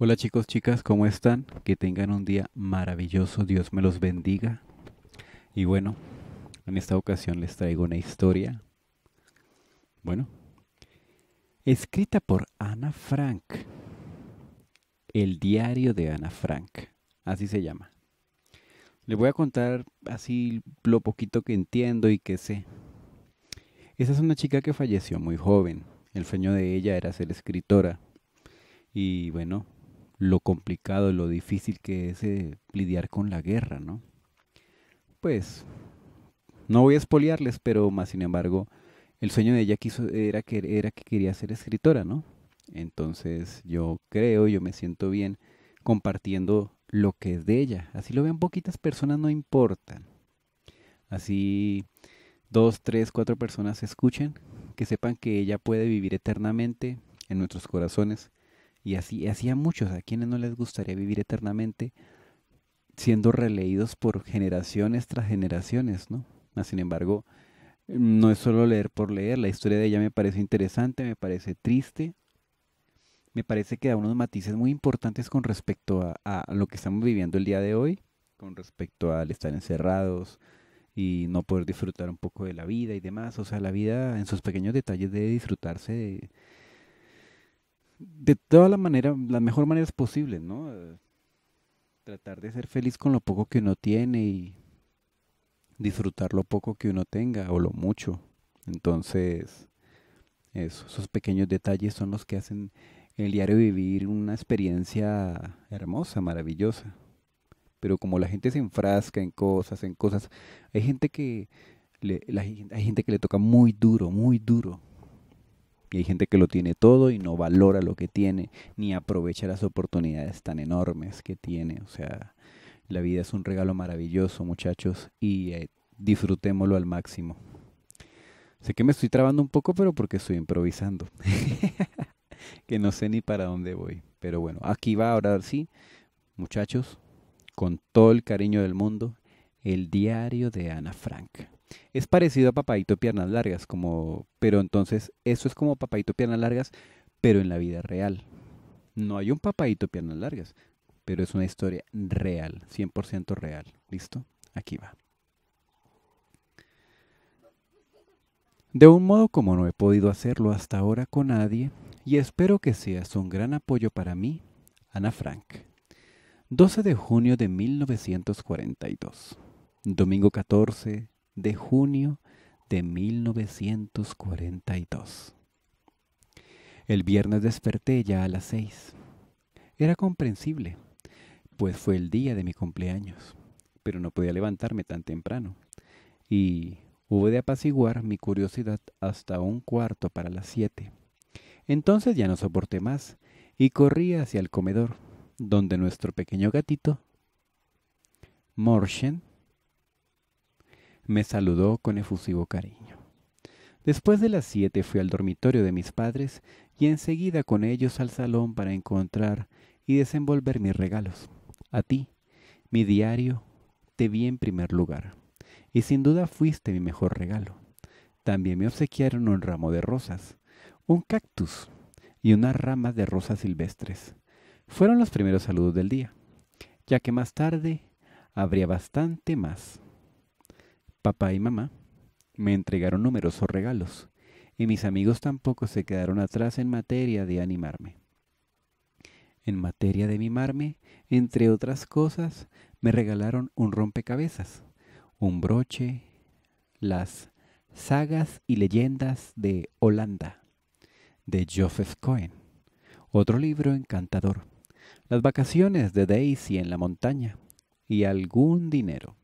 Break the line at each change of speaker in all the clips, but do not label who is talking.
Hola chicos, chicas, ¿cómo están? Que tengan un día maravilloso, Dios me los bendiga. Y bueno, en esta ocasión les traigo una historia, bueno, escrita por Ana Frank. El diario de Ana Frank, así se llama. Les voy a contar así lo poquito que entiendo y que sé. Esa es una chica que falleció muy joven. El sueño de ella era ser escritora. Y bueno, lo complicado, lo difícil que es eh, lidiar con la guerra, ¿no? Pues, no voy a espoliarles, pero más sin embargo, el sueño de ella quiso, era, que, era que quería ser escritora, ¿no? Entonces yo creo, yo me siento bien compartiendo lo que es de ella. Así lo vean poquitas personas, no importa. Así dos, tres, cuatro personas escuchen, que sepan que ella puede vivir eternamente en nuestros corazones y así, así a muchos, a quienes no les gustaría vivir eternamente siendo releídos por generaciones tras generaciones, ¿no? Sin embargo, mm, no es solo leer por leer, la historia de ella me parece interesante, me parece triste, me parece que da unos matices muy importantes con respecto a, lo que estamos viviendo el día de hoy, con respecto al estar encerrados y no poder disfrutar un poco de la vida y demás, o sea, la vida en sus pequeños detalles de disfrutarse de todas las maneras, las mejor maneras posibles, ¿no? Eh, tratar de ser feliz con lo poco que uno tiene y disfrutar lo poco que uno tenga o lo mucho. Entonces, eso, esos pequeños detalles son los que hacen el diario vivir una experiencia hermosa, maravillosa. Pero como la gente se enfrasca en cosas, en cosas, hay gente que le, hay gente que le toca muy duro, muy duro y hay gente que lo tiene todo y no valora lo que tiene, ni aprovecha las oportunidades tan enormes que tiene. O sea, la vida es un regalo maravilloso, muchachos, y eh, disfrutémoslo al máximo. Sé que me estoy trabando un poco, pero porque estoy improvisando. que no sé ni para dónde voy. Pero bueno, aquí va ahora sí, muchachos, con todo el cariño del mundo, el diario de Ana Frank. Es parecido a Papaito Piernas Largas, como, pero entonces eso es como Papaito Piernas Largas, pero en la vida real. No hay un Papaito Piernas Largas, pero es una historia real, 100% real. ¿Listo? Aquí va. De un modo como no he podido hacerlo hasta ahora con nadie, y espero que seas un gran apoyo para mí, Ana Frank. 12 de junio de 1942. Domingo 14, de junio de 1942. El viernes desperté ya a las seis. Era comprensible, pues fue el día de mi cumpleaños, pero no podía levantarme tan temprano, y hubo de apaciguar mi curiosidad hasta un cuarto para las siete. Entonces ya no soporté más, y corrí hacia el comedor, donde nuestro pequeño gatito, Morschen, me saludó con efusivo cariño. Después de las siete fui al dormitorio de mis padres y enseguida con ellos al salón para encontrar y desenvolver mis regalos. A ti, mi diario, te vi en primer lugar, y sin duda fuiste mi mejor regalo. También me obsequiaron un ramo de rosas, un cactus y unas ramas de rosas silvestres. Fueron los primeros saludos del día, ya que más tarde habría bastante más. Papá y mamá me entregaron numerosos regalos y mis amigos tampoco se quedaron atrás en materia de animarme. En materia de mimarme, entre otras cosas, me regalaron un rompecabezas, un broche, las sagas y leyendas de Holanda, de Joseph Cohen, otro libro encantador, las vacaciones de Daisy en la montaña y algún dinero.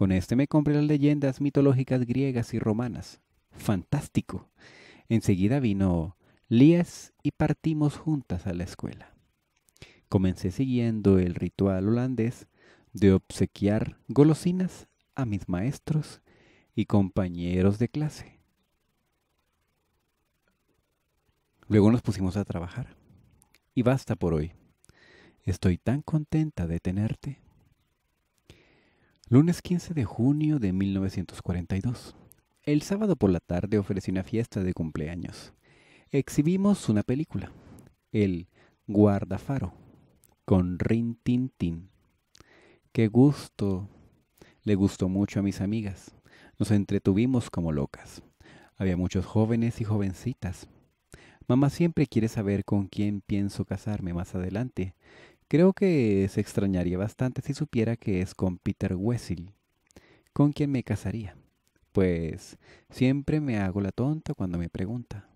Con este me compré las leyendas mitológicas griegas y romanas. Fantástico. Enseguida vino Lies y partimos juntas a la escuela. Comencé siguiendo el ritual holandés de obsequiar golosinas a mis maestros y compañeros de clase. Luego nos pusimos a trabajar. Y basta por hoy. Estoy tan contenta de tenerte. Lunes 15 de junio de 1942. El sábado por la tarde ofrecí una fiesta de cumpleaños. Exhibimos una película, El Guardafaro, con Rin Tin Tin. Qué gusto. Le gustó mucho a mis amigas. Nos entretuvimos como locas. Había muchos jóvenes y jovencitas. Mamá siempre quiere saber con quién pienso casarme más adelante, Creo que se extrañaría bastante si supiera que es con Peter Wessel, con quien me casaría, pues siempre me hago la tonta cuando me pregunta.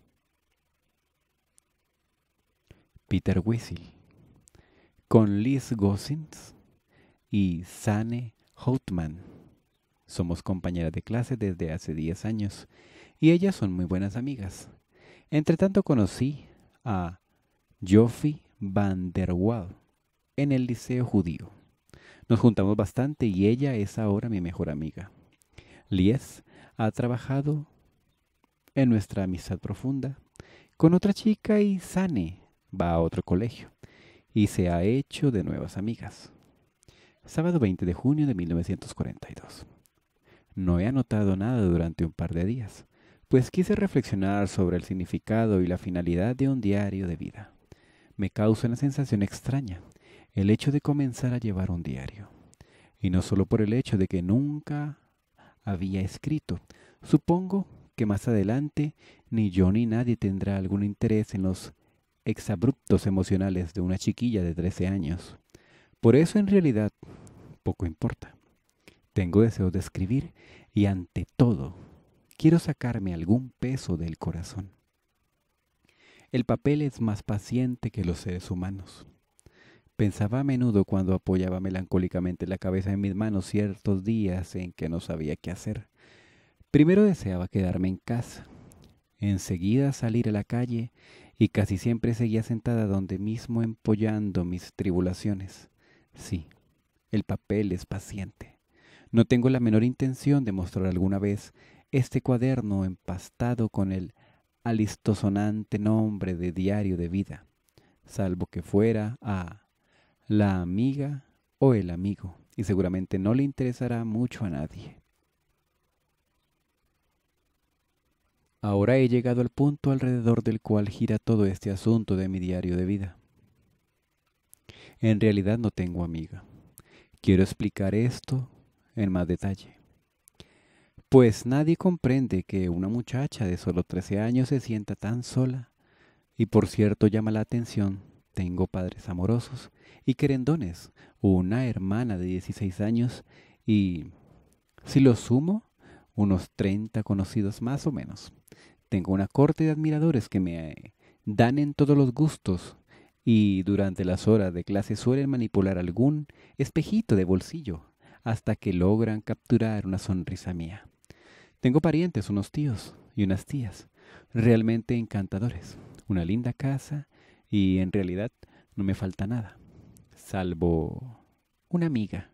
Peter Wessel, con Liz Gossins y Sane Houtman. Somos compañeras de clase desde hace 10 años y ellas son muy buenas amigas. Entre tanto conocí a Joffy Van der Waal en el liceo judío. Nos juntamos bastante y ella es ahora mi mejor amiga. Lies ha trabajado en nuestra amistad profunda con otra chica y Sane va a otro colegio y se ha hecho de nuevas amigas. Sábado 20 de junio de 1942. No he anotado nada durante un par de días, pues quise reflexionar sobre el significado y la finalidad de un diario de vida. Me causa una sensación extraña, el hecho de comenzar a llevar un diario. Y no solo por el hecho de que nunca había escrito. Supongo que más adelante ni yo ni nadie tendrá algún interés en los exabruptos emocionales de una chiquilla de 13 años. Por eso en realidad poco importa. Tengo deseo de escribir y ante todo quiero sacarme algún peso del corazón. El papel es más paciente que los seres humanos. Pensaba a menudo cuando apoyaba melancólicamente la cabeza en mis manos ciertos días en que no sabía qué hacer. Primero deseaba quedarme en casa, enseguida salir a la calle y casi siempre seguía sentada donde mismo empollando mis tribulaciones. Sí, el papel es paciente. No tengo la menor intención de mostrar alguna vez este cuaderno empastado con el alistosonante nombre de diario de vida, salvo que fuera a la amiga o el amigo, y seguramente no le interesará mucho a nadie. Ahora he llegado al punto alrededor del cual gira todo este asunto de mi diario de vida. En realidad no tengo amiga. Quiero explicar esto en más detalle. Pues nadie comprende que una muchacha de solo 13 años se sienta tan sola y por cierto llama la atención tengo padres amorosos y querendones, una hermana de 16 años y, si lo sumo, unos 30 conocidos más o menos. Tengo una corte de admiradores que me dan en todos los gustos y durante las horas de clase suelen manipular algún espejito de bolsillo hasta que logran capturar una sonrisa mía. Tengo parientes, unos tíos y unas tías, realmente encantadores, una linda casa y en realidad no me falta nada, salvo una amiga.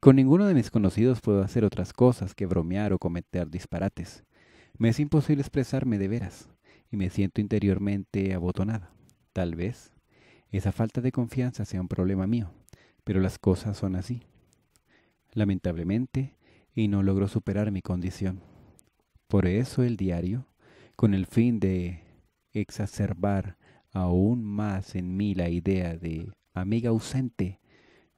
Con ninguno de mis conocidos puedo hacer otras cosas que bromear o cometer disparates. Me es imposible expresarme de veras y me siento interiormente abotonada. Tal vez esa falta de confianza sea un problema mío, pero las cosas son así. Lamentablemente, y no logro superar mi condición. Por eso el diario, con el fin de exacerbar aún más en mí la idea de amiga ausente.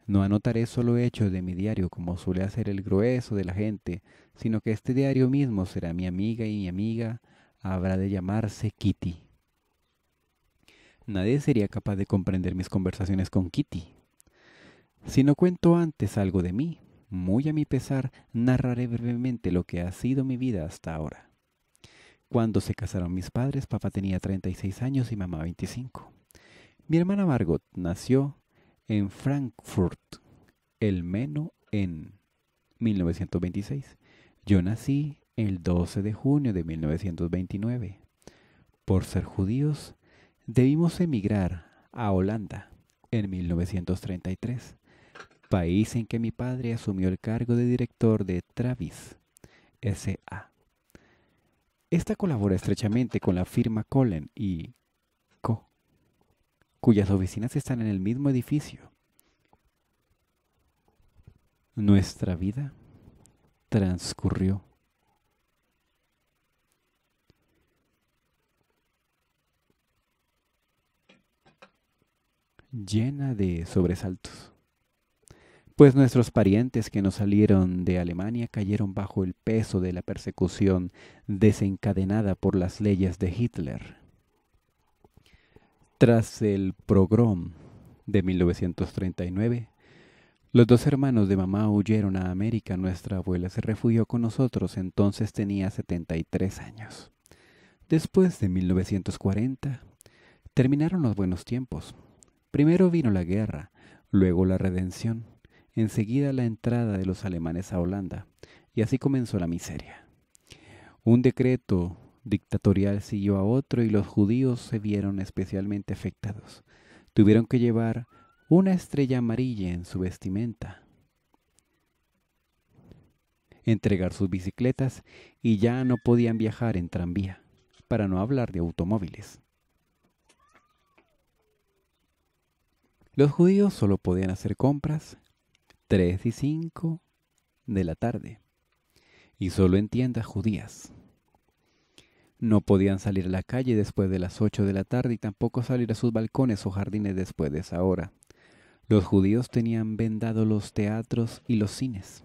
No anotaré solo hechos de mi diario como suele hacer el grueso de la gente, sino que este diario mismo será mi amiga y mi amiga habrá de llamarse Kitty. Nadie sería capaz de comprender mis conversaciones con Kitty. Si no cuento antes algo de mí, muy a mi pesar, narraré brevemente lo que ha sido mi vida hasta ahora. Cuando se casaron mis padres, papá tenía 36 años y mamá 25. Mi hermana Margot nació en Frankfurt, el Meno, en 1926. Yo nací el 12 de junio de 1929. Por ser judíos, debimos emigrar a Holanda en 1933, país en que mi padre asumió el cargo de director de Travis S.A. Esta colabora estrechamente con la firma Colen y Co, cuyas oficinas están en el mismo edificio. Nuestra vida transcurrió. llena de sobresaltos pues nuestros parientes que nos salieron de Alemania cayeron bajo el peso de la persecución desencadenada por las leyes de Hitler. Tras el progrom de 1939, los dos hermanos de mamá huyeron a América. Nuestra abuela se refugió con nosotros, entonces tenía 73 años. Después de 1940, terminaron los buenos tiempos. Primero vino la guerra, luego la redención enseguida la entrada de los alemanes a Holanda, y así comenzó la miseria. Un decreto dictatorial siguió a otro y los judíos se vieron especialmente afectados. Tuvieron que llevar una estrella amarilla en su vestimenta, entregar sus bicicletas y ya no podían viajar en tranvía, para no hablar de automóviles. Los judíos solo podían hacer compras 3 y 5 de la tarde, y solo en tiendas judías. No podían salir a la calle después de las 8 de la tarde y tampoco salir a sus balcones o jardines después de esa hora. Los judíos tenían vendado los teatros y los cines,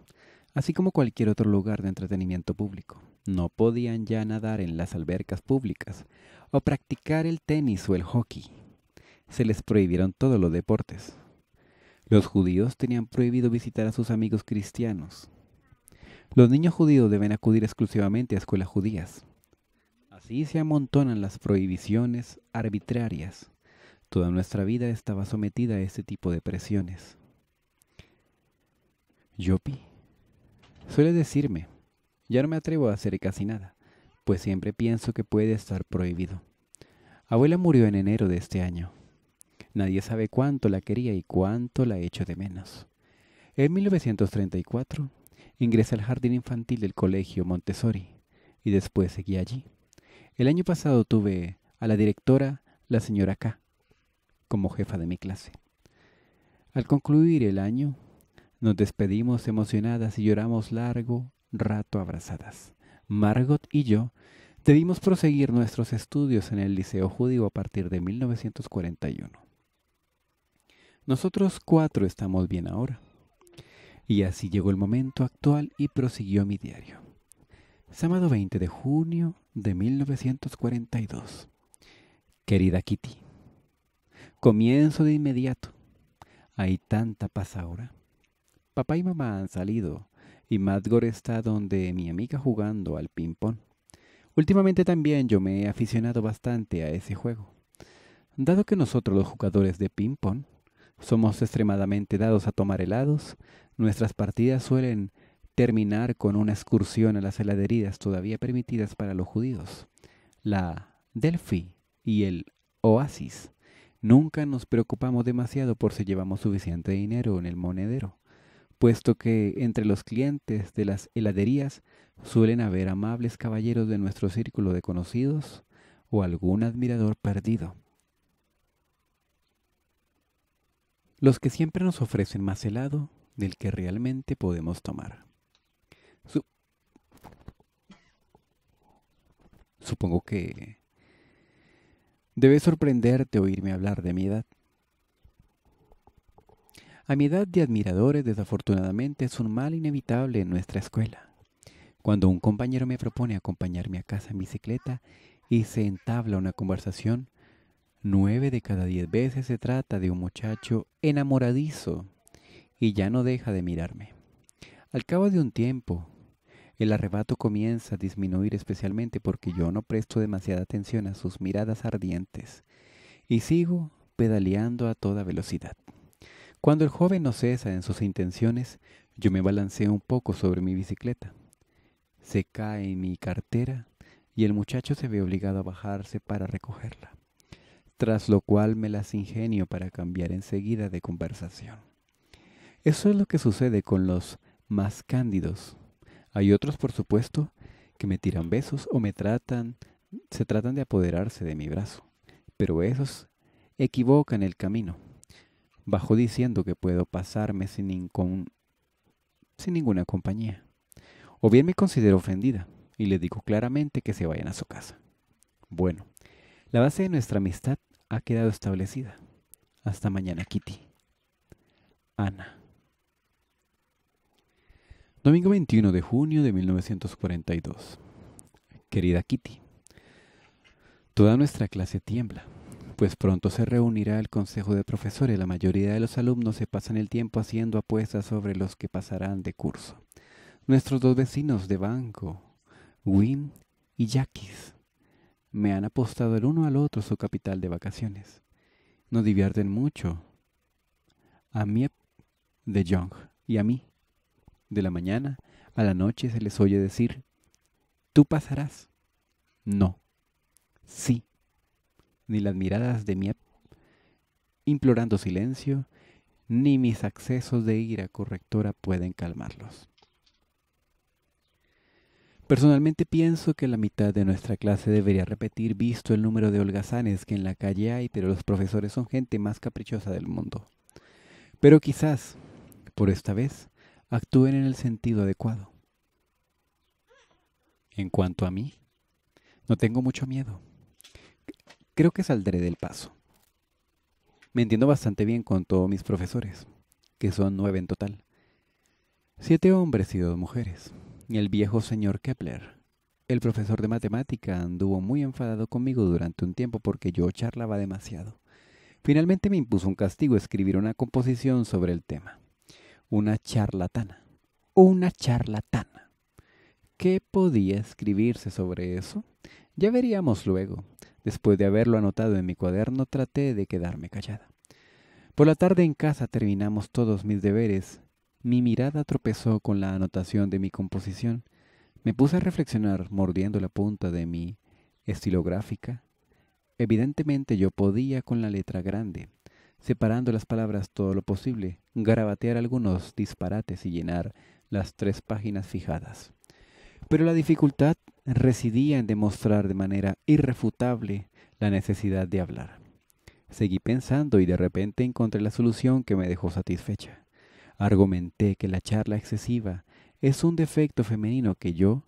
así como cualquier otro lugar de entretenimiento público. No podían ya nadar en las albercas públicas o practicar el tenis o el hockey. Se les prohibieron todos los deportes, los judíos tenían prohibido visitar a sus amigos cristianos. Los niños judíos deben acudir exclusivamente a escuelas judías. Así se amontonan las prohibiciones arbitrarias. Toda nuestra vida estaba sometida a este tipo de presiones. Yopi suele decirme, ya no me atrevo a hacer casi nada, pues siempre pienso que puede estar prohibido. Abuela murió en enero de este año. Nadie sabe cuánto la quería y cuánto la echo de menos. En 1934 ingresé al jardín infantil del colegio Montessori y después seguí allí. El año pasado tuve a la directora, la señora K, como jefa de mi clase. Al concluir el año, nos despedimos emocionadas y lloramos largo rato abrazadas. Margot y yo debimos proseguir nuestros estudios en el Liceo Judío a partir de 1941. Nosotros cuatro estamos bien ahora. Y así llegó el momento actual y prosiguió mi diario. Sábado 20 de junio de 1942. Querida Kitty, comienzo de inmediato. Hay tanta paz ahora. Papá y mamá han salido y Madgor está donde mi amiga jugando al ping-pong. Últimamente también yo me he aficionado bastante a ese juego. Dado que nosotros los jugadores de ping-pong somos extremadamente dados a tomar helados. Nuestras partidas suelen terminar con una excursión a las heladerías todavía permitidas para los judíos. La Delphi y el Oasis. Nunca nos preocupamos demasiado por si llevamos suficiente dinero en el monedero, puesto que entre los clientes de las heladerías suelen haber amables caballeros de nuestro círculo de conocidos o algún admirador perdido los que siempre nos ofrecen más helado del que realmente podemos tomar. Supongo que debe sorprenderte oírme hablar de mi edad. A mi edad de admiradores desafortunadamente es un mal inevitable en nuestra escuela. Cuando un compañero me propone acompañarme a casa en bicicleta y se entabla una conversación, Nueve de cada diez veces se trata de un muchacho enamoradizo y ya no deja de mirarme. Al cabo de un tiempo, el arrebato comienza a disminuir especialmente porque yo no presto demasiada atención a sus miradas ardientes y sigo pedaleando a toda velocidad. Cuando el joven no cesa en sus intenciones, yo me balanceo un poco sobre mi bicicleta. Se cae mi cartera y el muchacho se ve obligado a bajarse para recogerla tras lo cual me las ingenio para cambiar enseguida de conversación. Eso es lo que sucede con los más cándidos. Hay otros, por supuesto, que me tiran besos o me tratan, se tratan de apoderarse de mi brazo, pero esos equivocan el camino. Bajo diciendo que puedo pasarme sin, ningún, sin ninguna compañía. O bien me considero ofendida y le digo claramente que se vayan a su casa. Bueno, la base de nuestra amistad ha quedado establecida. Hasta mañana, Kitty. Ana. Domingo 21 de junio de 1942. Querida Kitty, toda nuestra clase tiembla, pues pronto se reunirá el consejo de profesores. La mayoría de los alumnos se pasan el tiempo haciendo apuestas sobre los que pasarán de curso. Nuestros dos vecinos de banco, Wim y Jackis, me han apostado el uno al otro su capital de vacaciones. No divierten mucho. A Miep de young y a mí. De la mañana a la noche se les oye decir, tú pasarás. No. Sí. Ni las miradas de Miep implorando silencio, ni mis accesos de ira correctora pueden calmarlos. Personalmente pienso que la mitad de nuestra clase debería repetir visto el número de holgazanes que en la calle hay, pero los profesores son gente más caprichosa del mundo. Pero quizás, por esta vez, actúen en el sentido adecuado. En cuanto a mí, no tengo mucho miedo. Creo que saldré del paso. Me entiendo bastante bien con todos mis profesores, que son nueve en total. Siete hombres y dos mujeres el viejo señor Kepler. El profesor de matemática anduvo muy enfadado conmigo durante un tiempo porque yo charlaba demasiado. Finalmente me impuso un castigo escribir una composición sobre el tema. Una charlatana. Una charlatana. ¿Qué podía escribirse sobre eso? Ya veríamos luego. Después de haberlo anotado en mi cuaderno traté de quedarme callada. Por la tarde en casa terminamos todos mis deberes mi mirada tropezó con la anotación de mi composición. Me puse a reflexionar mordiendo la punta de mi estilográfica. Evidentemente yo podía con la letra grande, separando las palabras todo lo posible, garabatear algunos disparates y llenar las tres páginas fijadas. Pero la dificultad residía en demostrar de manera irrefutable la necesidad de hablar. Seguí pensando y de repente encontré la solución que me dejó satisfecha. Argumenté que la charla excesiva es un defecto femenino que yo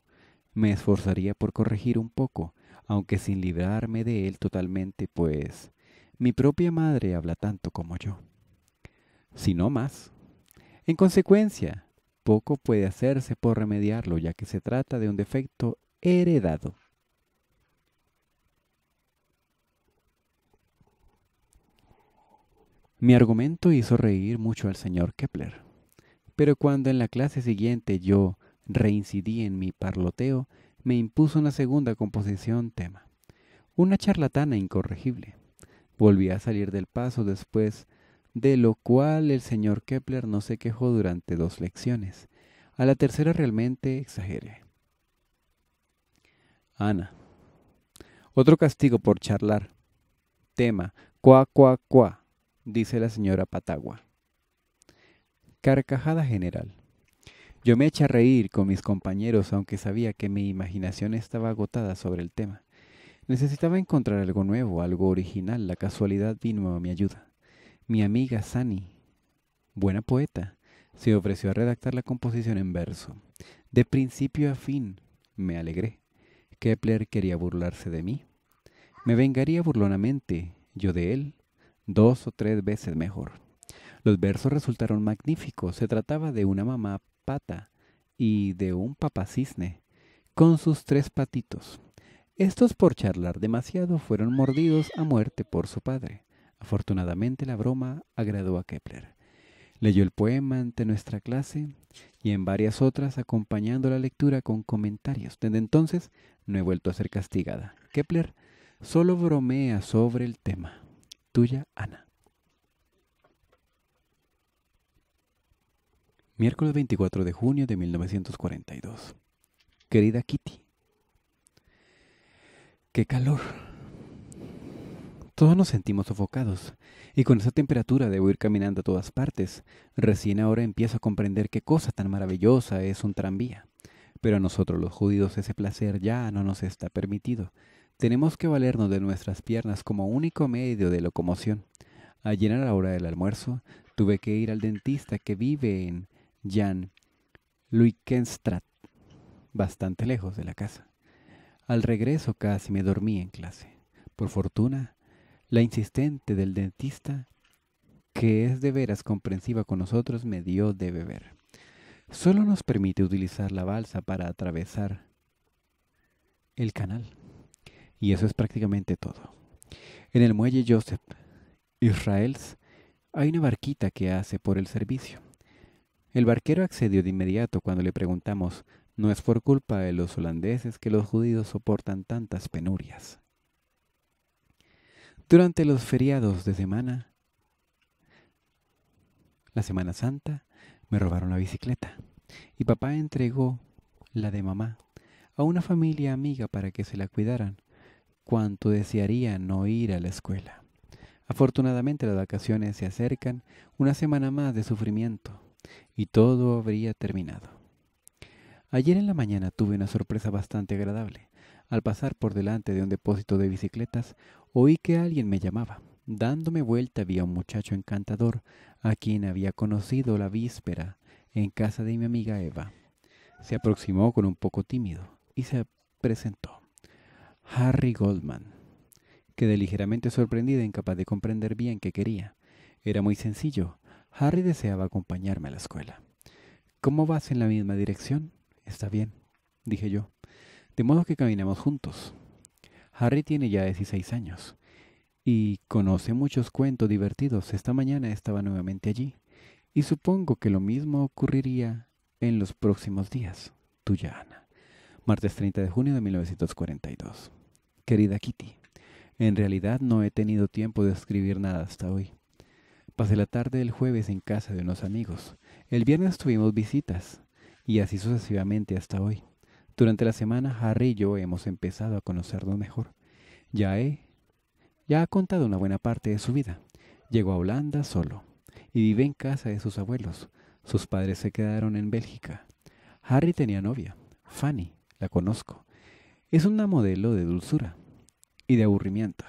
me esforzaría por corregir un poco, aunque sin librarme de él totalmente, pues mi propia madre habla tanto como yo. Si no más. En consecuencia, poco puede hacerse por remediarlo, ya que se trata de un defecto heredado. Mi argumento hizo reír mucho al señor Kepler, pero cuando en la clase siguiente yo reincidí en mi parloteo, me impuso una segunda composición tema. Una charlatana incorregible. Volví a salir del paso después, de lo cual el señor Kepler no se quejó durante dos lecciones. A la tercera realmente exageré. Ana. Otro castigo por charlar. Tema. Cuá, cuá, cuá dice la señora Patagua. Carcajada general. Yo me eché a reír con mis compañeros, aunque sabía que mi imaginación estaba agotada sobre el tema. Necesitaba encontrar algo nuevo, algo original. La casualidad vino a mi ayuda. Mi amiga Sani, buena poeta, se ofreció a redactar la composición en verso. De principio a fin, me alegré. Kepler quería burlarse de mí. Me vengaría burlonamente, yo de él, dos o tres veces mejor. Los versos resultaron magníficos. Se trataba de una mamá pata y de un papá cisne, con sus tres patitos. Estos por charlar demasiado fueron mordidos a muerte por su padre. Afortunadamente la broma agradó a Kepler. Leyó el poema ante nuestra clase y en varias otras acompañando la lectura con comentarios. Desde entonces no he vuelto a ser castigada. Kepler solo bromea sobre el tema. Tuya, Ana. Miércoles 24 de junio de 1942. Querida Kitty. Qué calor. Todos nos sentimos sofocados, y con esa temperatura debo ir caminando a todas partes. Recién ahora empiezo a comprender qué cosa tan maravillosa es un tranvía. Pero a nosotros los judíos ese placer ya no nos está permitido. Tenemos que valernos de nuestras piernas como único medio de locomoción. al llenar la hora del almuerzo tuve que ir al dentista que vive en Jan Luikenstrat, bastante lejos de la casa. Al regreso casi me dormí en clase. Por fortuna, la insistente del dentista, que es de veras comprensiva con nosotros, me dio de beber. Solo nos permite utilizar la balsa para atravesar el canal. Y eso es prácticamente todo. En el muelle Joseph Israels hay una barquita que hace por el servicio. El barquero accedió de inmediato cuando le preguntamos, no es por culpa de los holandeses que los judíos soportan tantas penurias. Durante los feriados de semana, la Semana Santa, me robaron la bicicleta y papá entregó la de mamá a una familia amiga para que se la cuidaran cuánto desearía no ir a la escuela. Afortunadamente las vacaciones se acercan, una semana más de sufrimiento, y todo habría terminado. Ayer en la mañana tuve una sorpresa bastante agradable. Al pasar por delante de un depósito de bicicletas, oí que alguien me llamaba. Dándome vuelta vi a un muchacho encantador, a quien había conocido la víspera en casa de mi amiga Eva. Se aproximó con un poco tímido y se presentó. Harry Goldman. Quedé ligeramente sorprendida e incapaz de comprender bien qué quería. Era muy sencillo. Harry deseaba acompañarme a la escuela. ¿Cómo vas en la misma dirección? Está bien, dije yo. De modo que caminemos juntos. Harry tiene ya 16 años y conoce muchos cuentos divertidos. Esta mañana estaba nuevamente allí y supongo que lo mismo ocurriría en los próximos días. Tuya Ana. Martes 30 de junio de 1942. Querida Kitty, en realidad no he tenido tiempo de escribir nada hasta hoy. Pasé la tarde del jueves en casa de unos amigos. El viernes tuvimos visitas y así sucesivamente hasta hoy. Durante la semana Harry y yo hemos empezado a conocernos mejor. Ya he, ya ha contado una buena parte de su vida. Llegó a Holanda solo y vive en casa de sus abuelos. Sus padres se quedaron en Bélgica. Harry tenía novia, Fanny, la conozco. Es una modelo de dulzura y de aburrimiento.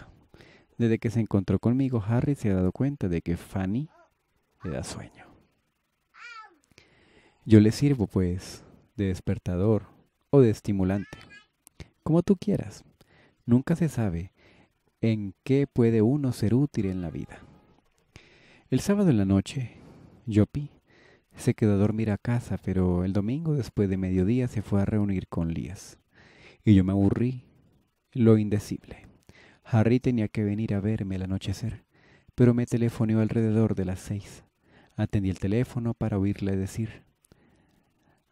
Desde que se encontró conmigo, Harry se ha dado cuenta de que Fanny le da sueño. Yo le sirvo, pues, de despertador o de estimulante, como tú quieras. Nunca se sabe en qué puede uno ser útil en la vida. El sábado en la noche, Yopi se quedó a dormir a casa, pero el domingo después de mediodía se fue a reunir con Lías. Y yo me aburrí lo indecible. Harry tenía que venir a verme al anochecer, pero me telefoneó alrededor de las seis. Atendí el teléfono para oírle decir,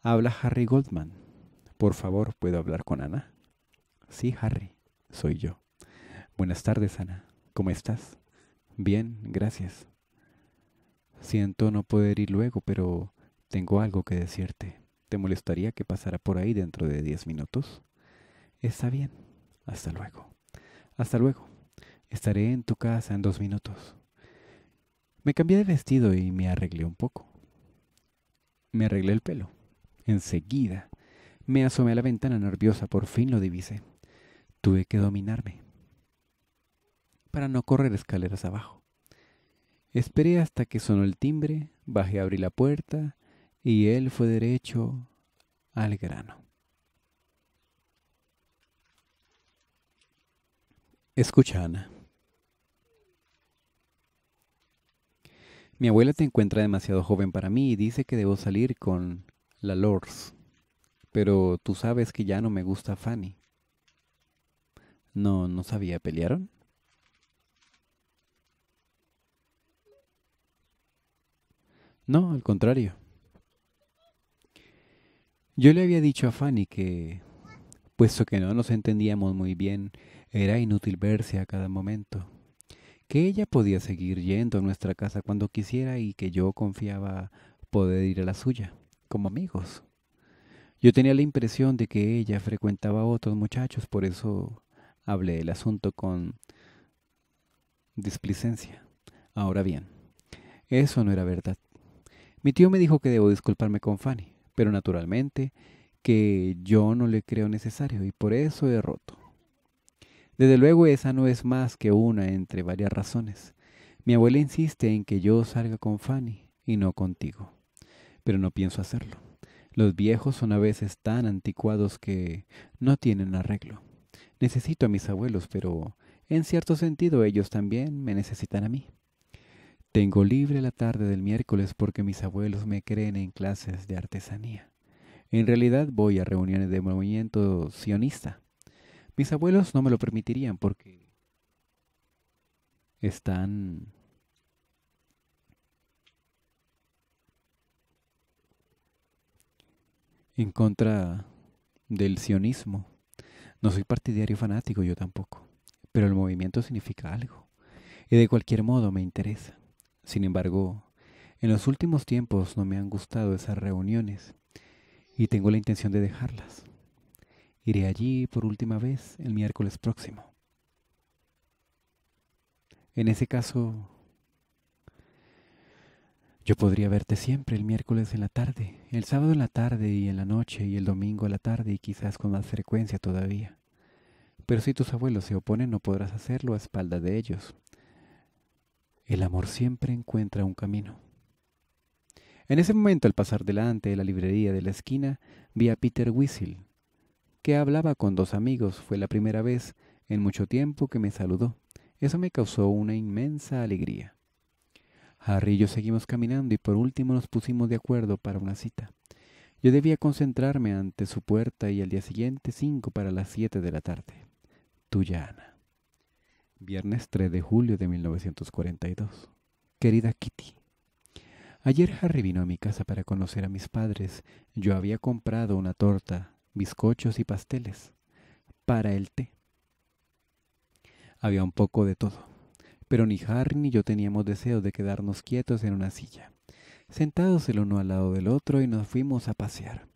habla Harry Goldman. Por favor, ¿puedo hablar con Ana? Sí, Harry, soy yo. Buenas tardes, Ana. ¿Cómo estás? Bien, gracias. Siento no poder ir luego, pero tengo algo que decirte. ¿Te molestaría que pasara por ahí dentro de diez minutos? Está bien, hasta luego. Hasta luego. Estaré en tu casa en dos minutos. Me cambié de vestido y me arreglé un poco. Me arreglé el pelo. Enseguida. Me asomé a la ventana nerviosa. Por fin lo divisé. Tuve que dominarme para no correr escaleras abajo. Esperé hasta que sonó el timbre, bajé a abrir la puerta y él fue derecho al grano. Escucha, Ana. Mi abuela te encuentra demasiado joven para mí y dice que debo salir con la Lors. Pero tú sabes que ya no me gusta Fanny. No, no sabía, ¿pelearon? No, al contrario. Yo le había dicho a Fanny que, puesto que no nos entendíamos muy bien, era inútil verse a cada momento. Que ella podía seguir yendo a nuestra casa cuando quisiera y que yo confiaba poder ir a la suya, como amigos. Yo tenía la impresión de que ella frecuentaba a otros muchachos, por eso hablé del asunto con displicencia. Ahora bien, eso no era verdad. Mi tío me dijo que debo disculparme con Fanny, pero naturalmente que yo no le creo necesario y por eso he roto. Desde luego esa no es más que una entre varias razones. Mi abuela insiste en que yo salga con Fanny y no contigo, pero no pienso hacerlo. Los viejos son a veces tan anticuados que no tienen arreglo. Necesito a mis abuelos, pero en cierto sentido ellos también me necesitan a mí. Tengo libre la tarde del miércoles porque mis abuelos me creen en clases de artesanía. En realidad voy a reuniones de movimiento sionista mis abuelos no me lo permitirían porque están en contra del sionismo. No soy partidario fanático, yo tampoco, pero el movimiento significa algo y de cualquier modo me interesa. Sin embargo, en los últimos tiempos no me han gustado esas reuniones y tengo la intención de dejarlas. Iré allí por última vez el miércoles próximo. En ese caso, yo podría verte siempre el miércoles en la tarde, el sábado en la tarde y en la noche y el domingo en la tarde y quizás con más frecuencia todavía. Pero si tus abuelos se oponen no podrás hacerlo a espaldas de ellos. El amor siempre encuentra un camino. En ese momento, al pasar delante de la librería de la esquina, vi a Peter Whistle que hablaba con dos amigos. Fue la primera vez en mucho tiempo que me saludó. Eso me causó una inmensa alegría. Harry y yo seguimos caminando y por último nos pusimos de acuerdo para una cita. Yo debía concentrarme ante su puerta y al día siguiente cinco para las siete de la tarde. Tuya Ana. Viernes 3 de julio de 1942. Querida Kitty. Ayer Harry vino a mi casa para conocer a mis padres. Yo había comprado una torta bizcochos y pasteles, para el té. Había un poco de todo, pero ni Harry ni yo teníamos deseo de quedarnos quietos en una silla, sentados el uno al lado del otro y nos fuimos a pasear.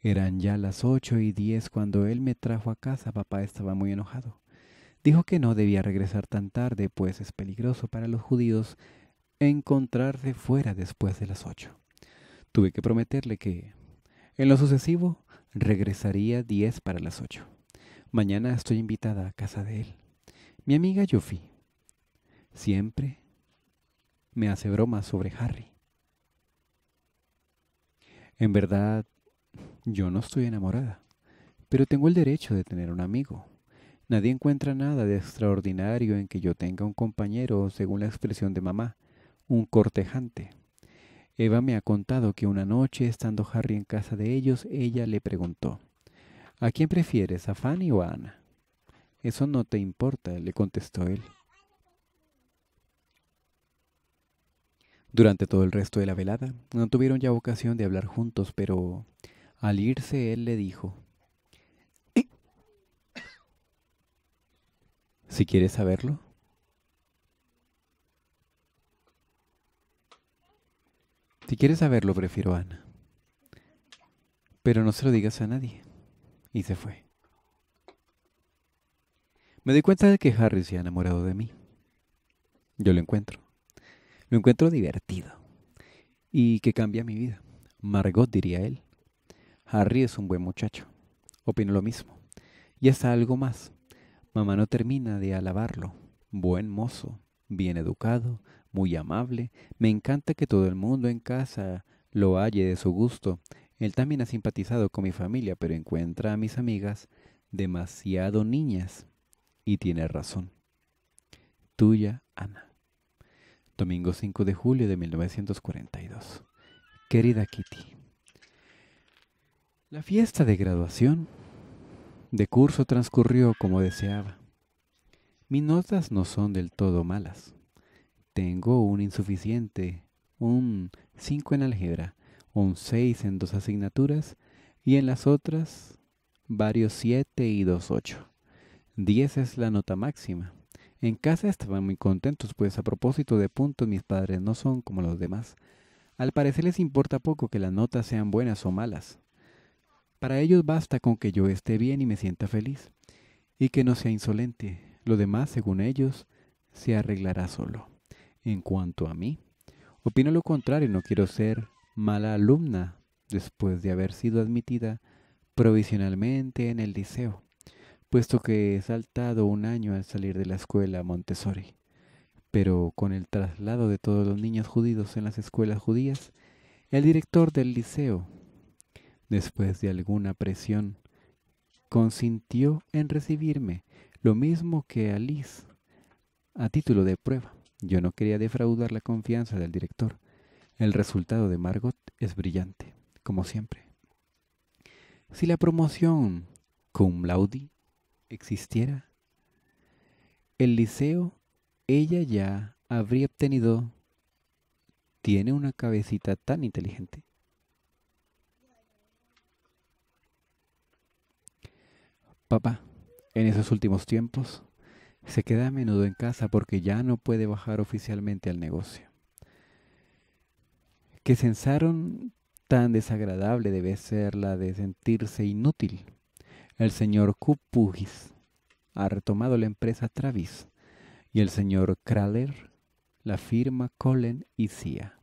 Eran ya las ocho y diez cuando él me trajo a casa. Papá estaba muy enojado. Dijo que no debía regresar tan tarde, pues es peligroso para los judíos encontrarse fuera después de las ocho. Tuve que prometerle que, en lo sucesivo, Regresaría 10 para las 8. Mañana estoy invitada a casa de él. Mi amiga Yofi siempre me hace bromas sobre Harry. En verdad, yo no estoy enamorada, pero tengo el derecho de tener un amigo. Nadie encuentra nada de extraordinario en que yo tenga un compañero, según la expresión de mamá, un cortejante. Eva me ha contado que una noche, estando Harry en casa de ellos, ella le preguntó, ¿A quién prefieres, a Fanny o a Ana? Eso no te importa, le contestó él. Durante todo el resto de la velada, no tuvieron ya ocasión de hablar juntos, pero al irse él le dijo, si quieres saberlo, Si quieres saberlo, prefiero a Ana. Pero no se lo digas a nadie. Y se fue. Me doy cuenta de que Harry se ha enamorado de mí. Yo lo encuentro. Lo encuentro divertido. Y que cambia mi vida. Margot diría él. Harry es un buen muchacho. Opino lo mismo. Y hasta algo más. Mamá no termina de alabarlo. Buen mozo, bien educado, muy amable. Me encanta que todo el mundo en casa lo halle de su gusto. Él también ha simpatizado con mi familia, pero encuentra a mis amigas demasiado niñas. Y tiene razón. Tuya, Ana. Domingo 5 de julio de 1942. Querida Kitty, la fiesta de graduación de curso transcurrió como deseaba. Mis notas no son del todo malas. Tengo un insuficiente, un 5 en álgebra, un 6 en dos asignaturas y en las otras varios 7 y 2, 8. 10 es la nota máxima. En casa estaban muy contentos, pues a propósito de puntos mis padres no son como los demás. Al parecer les importa poco que las notas sean buenas o malas. Para ellos basta con que yo esté bien y me sienta feliz, y que no sea insolente. Lo demás, según ellos, se arreglará solo. En cuanto a mí, opino lo contrario, no quiero ser mala alumna después de haber sido admitida provisionalmente en el liceo, puesto que he saltado un año al salir de la escuela Montessori. Pero con el traslado de todos los niños judíos en las escuelas judías, el director del liceo, después de alguna presión, consintió en recibirme lo mismo que a Liz, a título de prueba. Yo no quería defraudar la confianza del director. El resultado de Margot es brillante, como siempre. Si la promoción cum laude existiera, el liceo, ella ya habría obtenido... Tiene una cabecita tan inteligente. Papá, en esos últimos tiempos se queda a menudo en casa porque ya no puede bajar oficialmente al negocio. ¿Qué sensaron tan desagradable debe ser la de sentirse inútil. El señor Kupugis ha retomado la empresa Travis y el señor Kraler la firma Collen y Cia.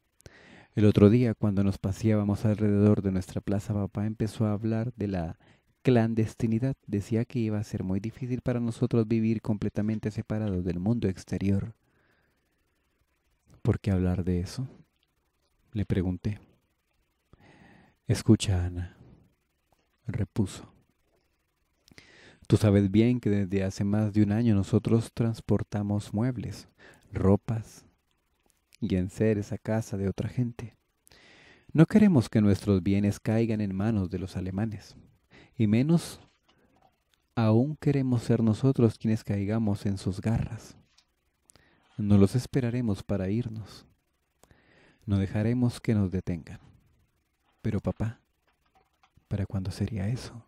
El otro día, cuando nos paseábamos alrededor de nuestra plaza, papá empezó a hablar de la clandestinidad decía que iba a ser muy difícil para nosotros vivir completamente separados del mundo exterior. ¿Por qué hablar de eso? Le pregunté. Escucha, Ana, repuso. Tú sabes bien que desde hace más de un año nosotros transportamos muebles, ropas y enseres a casa de otra gente. No queremos que nuestros bienes caigan en manos de los alemanes y menos aún queremos ser nosotros quienes caigamos en sus garras. No los esperaremos para irnos. No dejaremos que nos detengan. Pero papá, ¿para cuándo sería eso?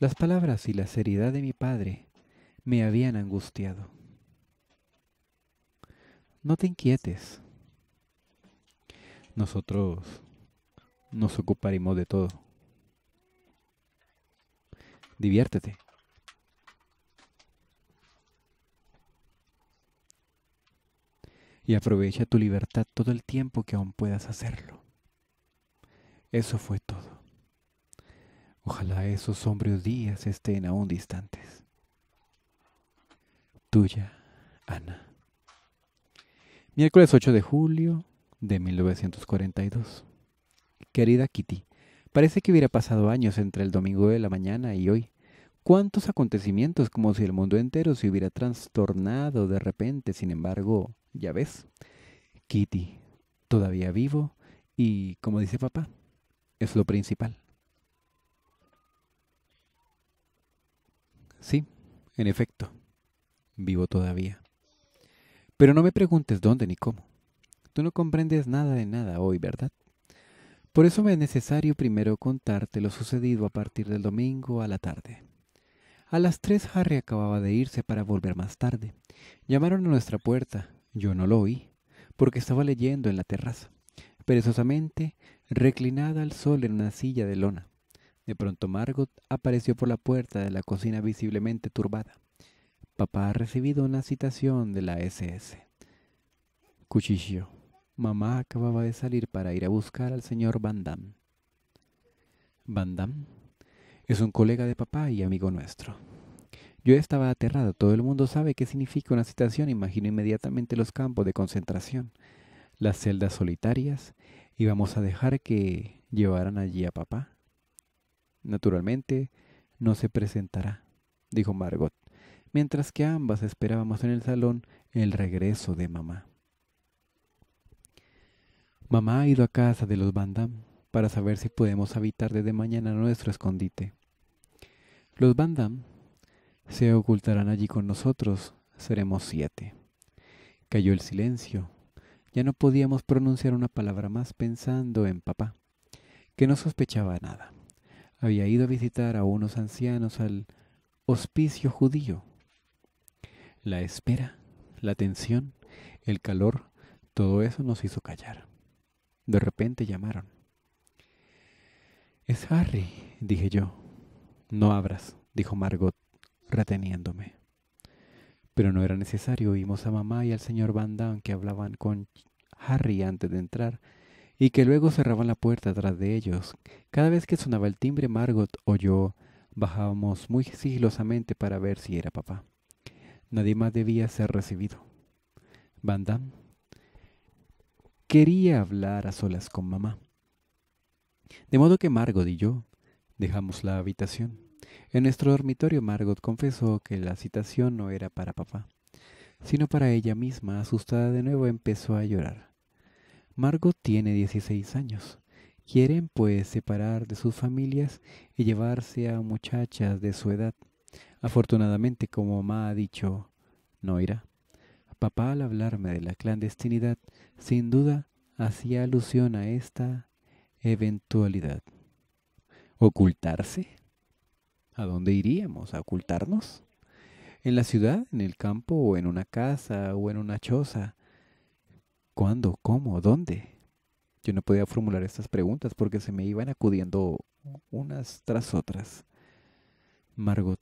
Las palabras y la seriedad de mi padre me habían angustiado. No te inquietes. Nosotros nos ocuparemos de todo diviértete. Y aprovecha tu libertad todo el tiempo que aún puedas hacerlo. Eso fue todo. Ojalá esos sombríos días estén aún distantes. Tuya, Ana. Miércoles 8 de julio de 1942. Querida Kitty, parece que hubiera pasado años entre el domingo de la mañana y hoy cuántos acontecimientos como si el mundo entero se hubiera trastornado de repente. Sin embargo, ya ves, Kitty, todavía vivo y, como dice papá, es lo principal. Sí, en efecto, vivo todavía. Pero no me preguntes dónde ni cómo. Tú no comprendes nada de nada hoy, ¿verdad? Por eso me es necesario primero contarte lo sucedido a partir del domingo a la tarde. A las tres Harry acababa de irse para volver más tarde. Llamaron a nuestra puerta. Yo no lo oí, porque estaba leyendo en la terraza, perezosamente reclinada al sol en una silla de lona. De pronto Margot apareció por la puerta de la cocina visiblemente turbada. Papá ha recibido una citación de la SS. Cuchillo. Mamá acababa de salir para ir a buscar al señor Van Damme. Van Damme es un colega de papá y amigo nuestro. Yo estaba aterrado, todo el mundo sabe qué significa una situación imagino inmediatamente los campos de concentración, las celdas solitarias, y vamos a dejar que llevaran allí a papá. Naturalmente, no se presentará, dijo Margot, mientras que ambas esperábamos en el salón el regreso de mamá. Mamá ha ido a casa de los bandam para saber si podemos habitar desde mañana nuestro escondite. Los Van se ocultarán allí con nosotros, seremos siete. Cayó el silencio. Ya no podíamos pronunciar una palabra más pensando en papá, que no sospechaba nada. Había ido a visitar a unos ancianos al hospicio judío. La espera, la tensión, el calor, todo eso nos hizo callar. De repente llamaron. Es Harry, dije yo. No abras, dijo Margot, reteniéndome. Pero no era necesario. Oímos a mamá y al señor Van Damme que hablaban con Harry antes de entrar y que luego cerraban la puerta tras de ellos. Cada vez que sonaba el timbre, Margot o yo bajábamos muy sigilosamente para ver si era papá. Nadie más debía ser recibido. Van Damme quería hablar a solas con mamá. De modo que Margot y yo Dejamos la habitación. En nuestro dormitorio Margot confesó que la citación no era para papá, sino para ella misma. Asustada de nuevo empezó a llorar. Margot tiene 16 años. Quieren pues separar de sus familias y llevarse a muchachas de su edad. Afortunadamente, como mamá ha dicho, no irá. Papá al hablarme de la clandestinidad, sin duda hacía alusión a esta eventualidad ocultarse. ¿A dónde iríamos? ¿A ocultarnos? ¿En la ciudad? ¿En el campo? ¿O en una casa? ¿O en una choza? ¿Cuándo? ¿Cómo? ¿Dónde? Yo no podía formular estas preguntas porque se me iban acudiendo unas tras otras. Margot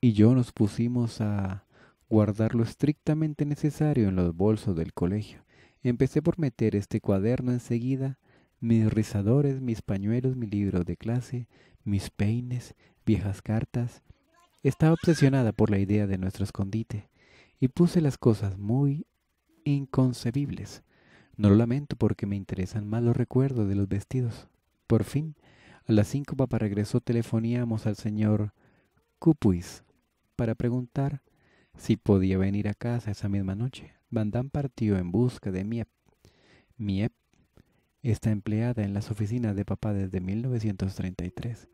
y yo nos pusimos a guardar lo estrictamente necesario en los bolsos del colegio. Empecé por meter este cuaderno enseguida mis rizadores, mis pañuelos, mi libro de clase, mis peines, viejas cartas. Estaba obsesionada por la idea de nuestro escondite y puse las cosas muy inconcebibles. No lo lamento porque me interesan más los recuerdos de los vestidos. Por fin, a las cinco papá regresó, telefoníamos al señor Cupuis para preguntar si podía venir a casa esa misma noche. Van partió en busca de Miep. Miep Está empleada en las oficinas de papá desde 1933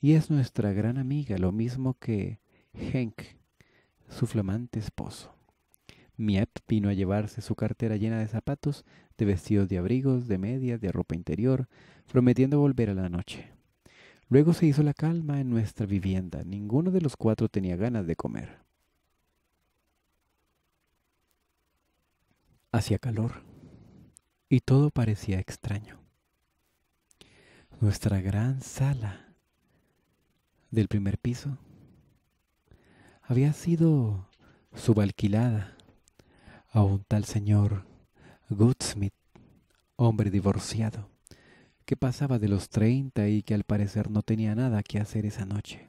y es nuestra gran amiga, lo mismo que Henk, su flamante esposo. Miep vino a llevarse su cartera llena de zapatos, de vestidos de abrigos, de medias, de ropa interior, prometiendo volver a la noche. Luego se hizo la calma en nuestra vivienda. Ninguno de los cuatro tenía ganas de comer. Hacía calor y todo parecía extraño. Nuestra gran sala del primer piso había sido subalquilada a un tal señor Goodsmith, hombre divorciado, que pasaba de los 30 y que al parecer no tenía nada que hacer esa noche,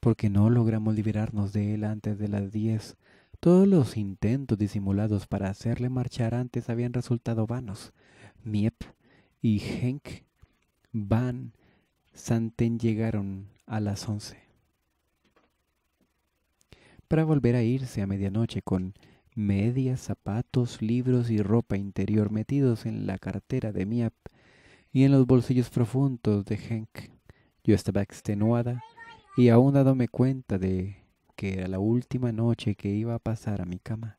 porque no logramos liberarnos de él antes de las 10 todos los intentos disimulados para hacerle marchar antes habían resultado vanos. Miep y Henk Van Santen llegaron a las once. Para volver a irse a medianoche con medias, zapatos, libros y ropa interior metidos en la cartera de Miep y en los bolsillos profundos de Henk. Yo estaba extenuada y aún dándome cuenta de que era la última noche que iba a pasar a mi cama.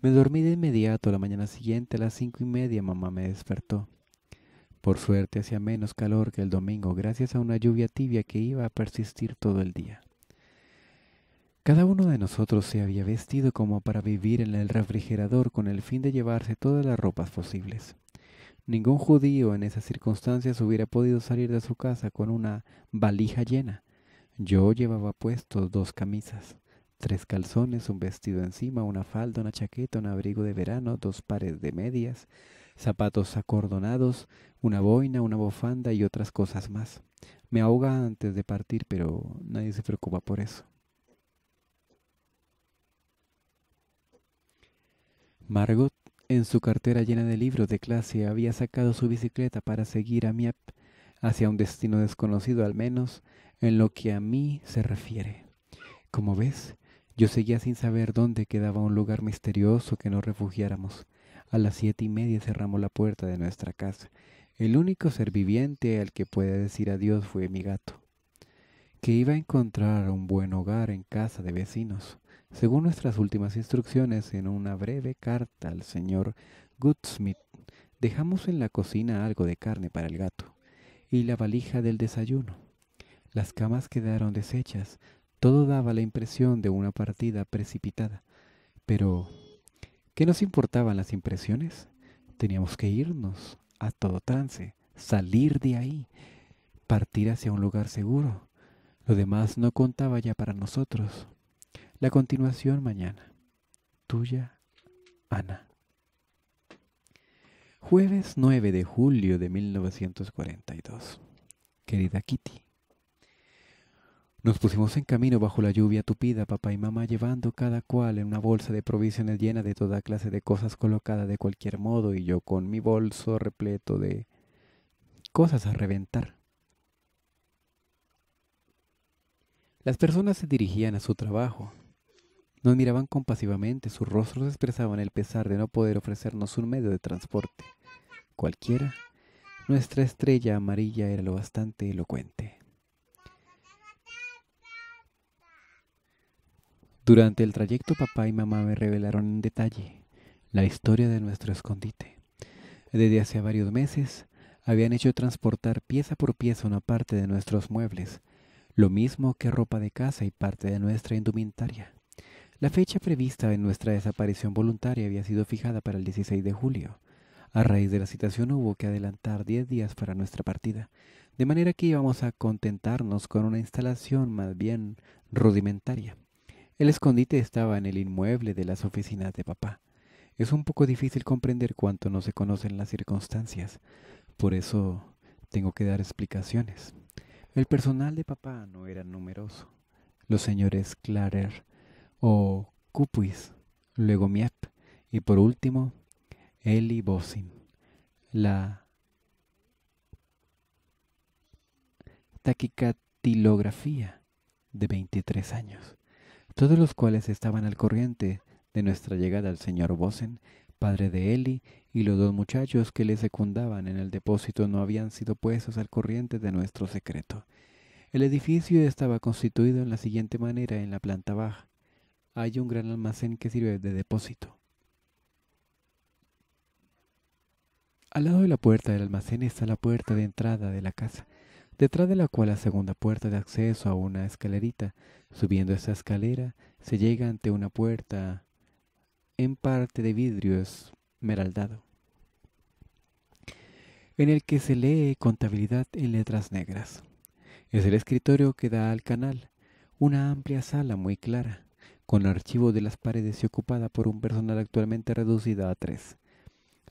Me dormí de inmediato. La mañana siguiente a las cinco y media mamá me despertó. Por suerte hacía menos calor que el domingo, gracias a una lluvia tibia que iba a persistir todo el día. Cada uno de nosotros se había vestido como para vivir en el refrigerador con el fin de llevarse todas las ropas posibles. Ningún judío en esas circunstancias hubiera podido salir de su casa con una valija llena, yo llevaba puestos dos camisas, tres calzones, un vestido encima, una falda, una chaqueta, un abrigo de verano, dos pares de medias, zapatos acordonados, una boina, una bofanda y otras cosas más. Me ahoga antes de partir, pero nadie se preocupa por eso. Margot, en su cartera llena de libros de clase, había sacado su bicicleta para seguir a Miep hacia un destino desconocido al menos en lo que a mí se refiere. Como ves, yo seguía sin saber dónde quedaba un lugar misterioso que nos refugiáramos. A las siete y media cerramos la puerta de nuestra casa. El único ser viviente al que puede decir adiós fue mi gato, que iba a encontrar un buen hogar en casa de vecinos. Según nuestras últimas instrucciones en una breve carta al señor Goodsmith, dejamos en la cocina algo de carne para el gato y la valija del desayuno. Las camas quedaron deshechas, todo daba la impresión de una partida precipitada. Pero, ¿qué nos importaban las impresiones? Teníamos que irnos a todo trance, salir de ahí, partir hacia un lugar seguro. Lo demás no contaba ya para nosotros. La continuación mañana. Tuya, Ana. Jueves 9 de julio de 1942. Querida Kitty, nos pusimos en camino bajo la lluvia tupida, papá y mamá llevando cada cual en una bolsa de provisiones llena de toda clase de cosas colocada de cualquier modo y yo con mi bolso repleto de cosas a reventar. Las personas se dirigían a su trabajo. Nos miraban compasivamente, sus rostros expresaban el pesar de no poder ofrecernos un medio de transporte. Cualquiera, nuestra estrella amarilla era lo bastante elocuente. Durante el trayecto papá y mamá me revelaron en detalle la historia de nuestro escondite. Desde hace varios meses habían hecho transportar pieza por pieza una parte de nuestros muebles, lo mismo que ropa de casa y parte de nuestra indumentaria. La fecha prevista en nuestra desaparición voluntaria había sido fijada para el 16 de julio. A raíz de la situación hubo que adelantar 10 días para nuestra partida, de manera que íbamos a contentarnos con una instalación más bien rudimentaria. El escondite estaba en el inmueble de las oficinas de papá. Es un poco difícil comprender cuánto no se conocen las circunstancias. Por eso tengo que dar explicaciones. El personal de papá no era numeroso. Los señores Clarer o Cupuis, luego Miep y por último Eli Bosin. La taquicatilografía de 23 años todos los cuales estaban al corriente de nuestra llegada al señor Bosen, padre de Eli, y los dos muchachos que le secundaban en el depósito no habían sido puestos al corriente de nuestro secreto. El edificio estaba constituido en la siguiente manera en la planta baja. Hay un gran almacén que sirve de depósito. Al lado de la puerta del almacén está la puerta de entrada de la casa detrás de la cual la segunda puerta de acceso a una escalerita. Subiendo esa escalera se llega ante una puerta en parte de vidrios esmeraldado, en el que se lee contabilidad en letras negras. Es el escritorio que da al canal, una amplia sala muy clara, con archivo de las paredes y ocupada por un personal actualmente reducido a tres.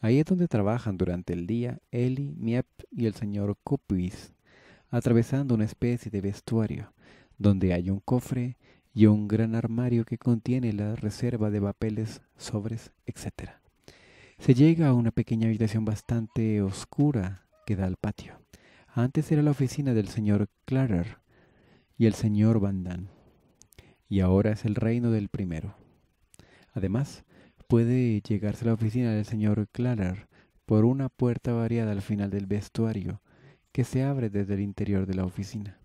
Ahí es donde trabajan durante el día Eli, Miep y el señor Copis, atravesando una especie de vestuario, donde hay un cofre y un gran armario que contiene la reserva de papeles, sobres, etc. Se llega a una pequeña habitación bastante oscura que da al patio. Antes era la oficina del señor Clarer y el señor Van y ahora es el reino del primero. Además, puede llegarse a la oficina del señor Clarer por una puerta variada al final del vestuario que se abre desde el interior de la oficina,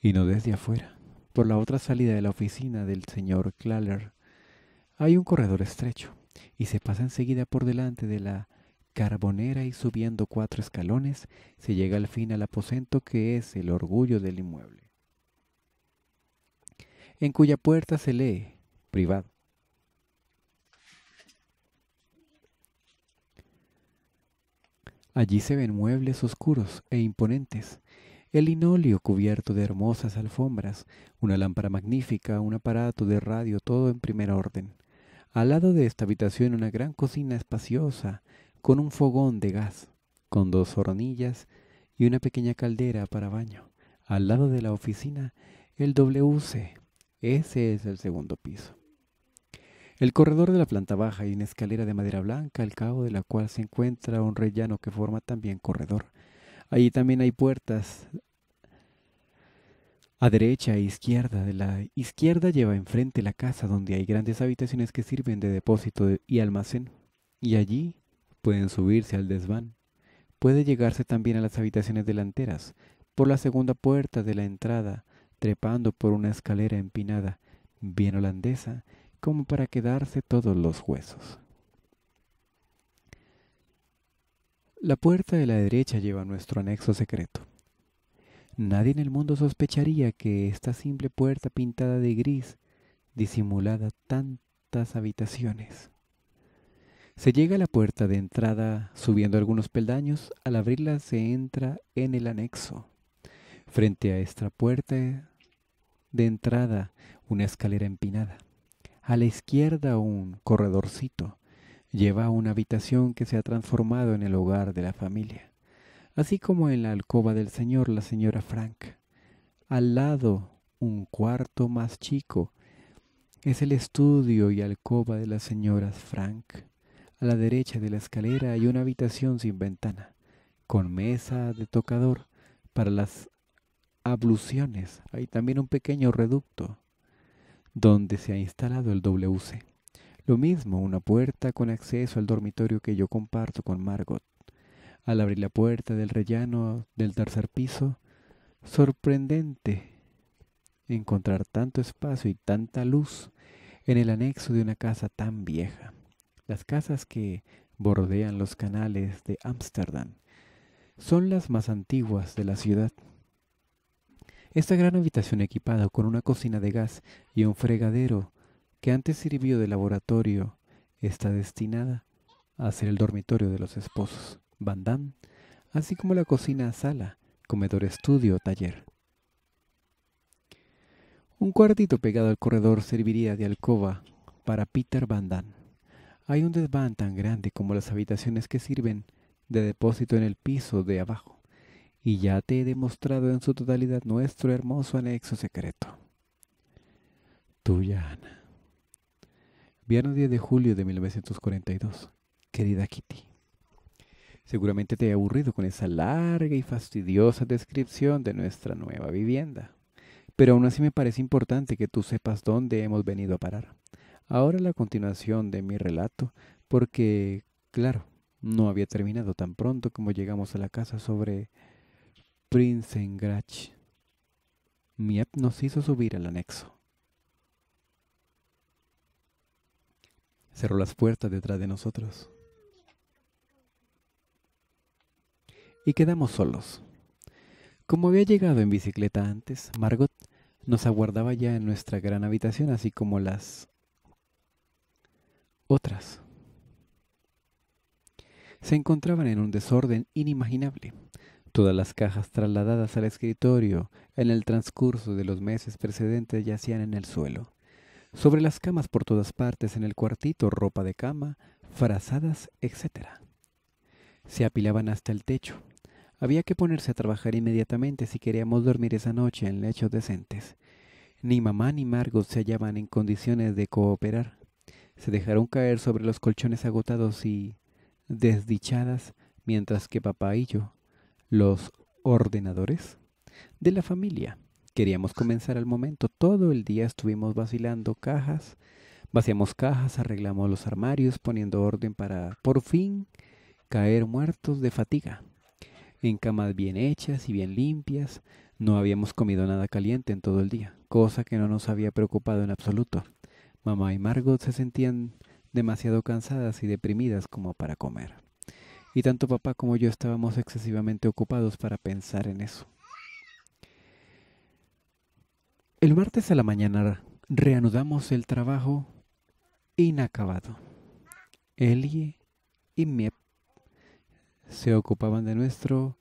y no desde afuera. Por la otra salida de la oficina del señor Claller hay un corredor estrecho, y se pasa enseguida por delante de la carbonera y subiendo cuatro escalones se llega al fin al aposento que es el orgullo del inmueble, en cuya puerta se lee privado Allí se ven muebles oscuros e imponentes, el linóleo cubierto de hermosas alfombras, una lámpara magnífica, un aparato de radio, todo en primer orden. Al lado de esta habitación una gran cocina espaciosa, con un fogón de gas, con dos hornillas y una pequeña caldera para baño. Al lado de la oficina, el WC. Ese es el segundo piso. El corredor de la planta baja y una escalera de madera blanca, al cabo de la cual se encuentra un rellano que forma también corredor. Allí también hay puertas a derecha e izquierda. De la izquierda lleva enfrente la casa donde hay grandes habitaciones que sirven de depósito y almacén. Y allí pueden subirse al desván. Puede llegarse también a las habitaciones delanteras, por la segunda puerta de la entrada, trepando por una escalera empinada, bien holandesa, como para quedarse todos los huesos. La puerta de la derecha lleva nuestro anexo secreto. Nadie en el mundo sospecharía que esta simple puerta pintada de gris disimulada tantas habitaciones. Se llega a la puerta de entrada subiendo algunos peldaños, al abrirla se entra en el anexo. Frente a esta puerta de entrada, una escalera empinada. A la izquierda un corredorcito lleva a una habitación que se ha transformado en el hogar de la familia, así como en la alcoba del señor la señora Frank. Al lado un cuarto más chico es el estudio y alcoba de las señoras Frank. A la derecha de la escalera hay una habitación sin ventana, con mesa de tocador para las abluciones. Hay también un pequeño reducto donde se ha instalado el WC. Lo mismo, una puerta con acceso al dormitorio que yo comparto con Margot. Al abrir la puerta del rellano del tercer piso, sorprendente encontrar tanto espacio y tanta luz en el anexo de una casa tan vieja. Las casas que bordean los canales de Ámsterdam son las más antiguas de la ciudad. Esta gran habitación equipada con una cocina de gas y un fregadero que antes sirvió de laboratorio está destinada a ser el dormitorio de los esposos Van Damme, así como la cocina sala, comedor estudio taller. Un cuartito pegado al corredor serviría de alcoba para Peter Van Damme. Hay un desván tan grande como las habitaciones que sirven de depósito en el piso de abajo y ya te he demostrado en su totalidad nuestro hermoso anexo secreto. Tuya, Ana. Viernes 10 de julio de 1942. Querida Kitty. Seguramente te he aburrido con esa larga y fastidiosa descripción de nuestra nueva vivienda. Pero aún así me parece importante que tú sepas dónde hemos venido a parar. Ahora la continuación de mi relato, porque, claro, no había terminado tan pronto como llegamos a la casa sobre mi Miep nos hizo subir al anexo. Cerró las puertas detrás de nosotros. Y quedamos solos. Como había llegado en bicicleta antes, Margot nos aguardaba ya en nuestra gran habitación, así como las otras. Se encontraban en un desorden inimaginable. Todas las cajas trasladadas al escritorio en el transcurso de los meses precedentes yacían en el suelo. Sobre las camas por todas partes, en el cuartito, ropa de cama, frazadas, etc. Se apilaban hasta el techo. Había que ponerse a trabajar inmediatamente si queríamos dormir esa noche en lechos decentes. Ni mamá ni Margot se hallaban en condiciones de cooperar. Se dejaron caer sobre los colchones agotados y desdichadas, mientras que papá y yo los ordenadores de la familia. Queríamos comenzar al momento. Todo el día estuvimos vacilando cajas, vaciamos cajas, arreglamos los armarios, poniendo orden para por fin caer muertos de fatiga. En camas bien hechas y bien limpias, no habíamos comido nada caliente en todo el día, cosa que no nos había preocupado en absoluto. Mamá y Margot se sentían demasiado cansadas y deprimidas como para comer y tanto papá como yo estábamos excesivamente ocupados para pensar en eso. El martes a la mañana reanudamos el trabajo inacabado. él y Miep se ocupaban de nuestro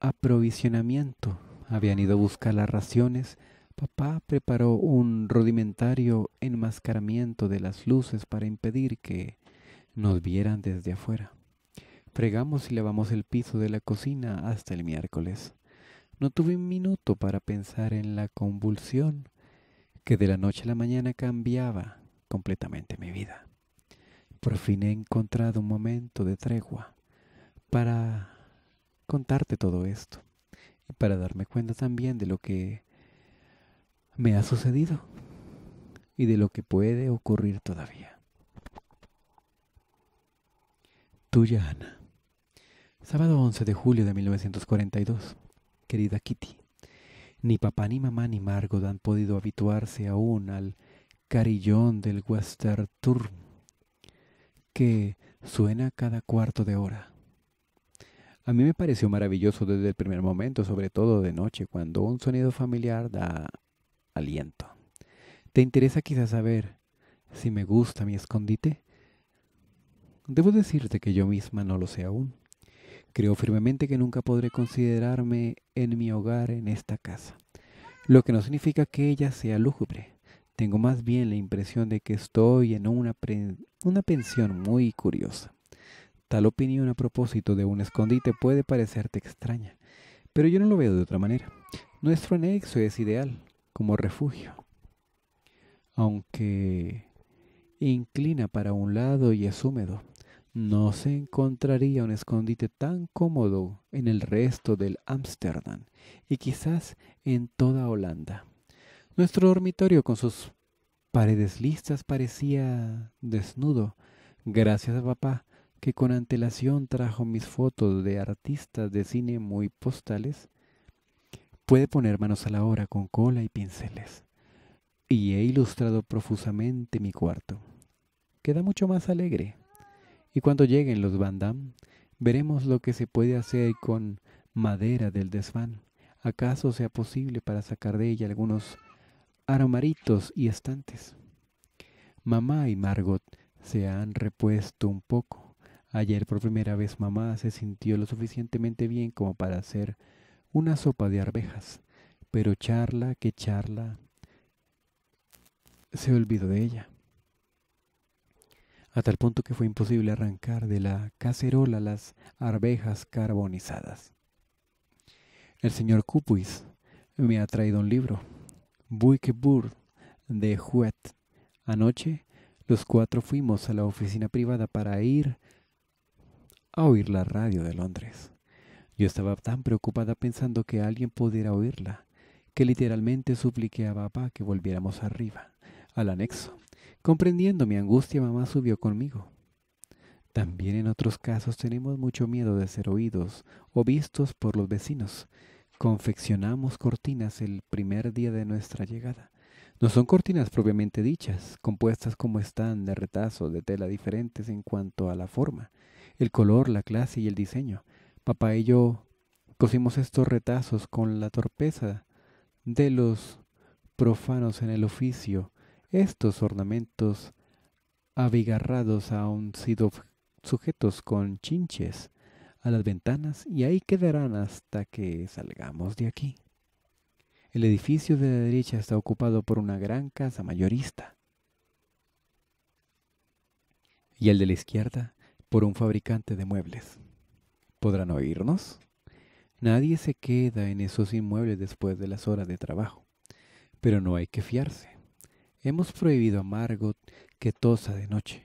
aprovisionamiento. Habían ido a buscar las raciones. Papá preparó un rudimentario enmascaramiento de las luces para impedir que nos vieran desde afuera. Fregamos y lavamos el piso de la cocina hasta el miércoles. No tuve un minuto para pensar en la convulsión que de la noche a la mañana cambiaba completamente mi vida. Por fin he encontrado un momento de tregua para contarte todo esto y para darme cuenta también de lo que me ha sucedido y de lo que puede ocurrir todavía. Tuya Ana. Sábado 11 de julio de 1942. Querida Kitty, ni papá ni mamá ni Margot han podido habituarse aún al carillón del Western que suena cada cuarto de hora. A mí me pareció maravilloso desde el primer momento, sobre todo de noche, cuando un sonido familiar da aliento. ¿Te interesa quizás saber si me gusta mi escondite? Debo decirte que yo misma no lo sé aún. Creo firmemente que nunca podré considerarme en mi hogar en esta casa, lo que no significa que ella sea lúgubre. Tengo más bien la impresión de que estoy en una, una pensión muy curiosa. Tal opinión a propósito de un escondite puede parecerte extraña, pero yo no lo veo de otra manera. Nuestro anexo es ideal como refugio, aunque inclina para un lado y es húmedo no se encontraría un escondite tan cómodo en el resto del Ámsterdam y quizás en toda Holanda. Nuestro dormitorio con sus paredes listas parecía desnudo, gracias a papá, que con antelación trajo mis fotos de artistas de cine muy postales. Puede poner manos a la obra con cola y pinceles. Y he ilustrado profusamente mi cuarto. Queda mucho más alegre y cuando lleguen los Bandam, veremos lo que se puede hacer con madera del desván. ¿Acaso sea posible para sacar de ella algunos aromaritos y estantes? Mamá y Margot se han repuesto un poco. Ayer por primera vez mamá se sintió lo suficientemente bien como para hacer una sopa de arvejas, pero charla que charla se olvidó de ella a tal punto que fue imposible arrancar de la cacerola las arvejas carbonizadas. El señor Cupuis me ha traído un libro, Buikebur de Huet. Anoche los cuatro fuimos a la oficina privada para ir a oír la radio de Londres. Yo estaba tan preocupada pensando que alguien pudiera oírla, que literalmente supliqué a papá que volviéramos arriba al anexo. Comprendiendo mi angustia, mamá subió conmigo. También en otros casos tenemos mucho miedo de ser oídos o vistos por los vecinos. Confeccionamos cortinas el primer día de nuestra llegada. No son cortinas propiamente dichas, compuestas como están de retazos de tela diferentes en cuanto a la forma, el color, la clase y el diseño. Papá y yo cosimos estos retazos con la torpeza de los profanos en el oficio estos ornamentos abigarrados aún sido sujetos con chinches a las ventanas y ahí quedarán hasta que salgamos de aquí. El edificio de la derecha está ocupado por una gran casa mayorista y el de la izquierda por un fabricante de muebles. ¿Podrán oírnos? Nadie se queda en esos inmuebles después de las horas de trabajo, pero no hay que fiarse. Hemos prohibido a Margot que tosa de noche,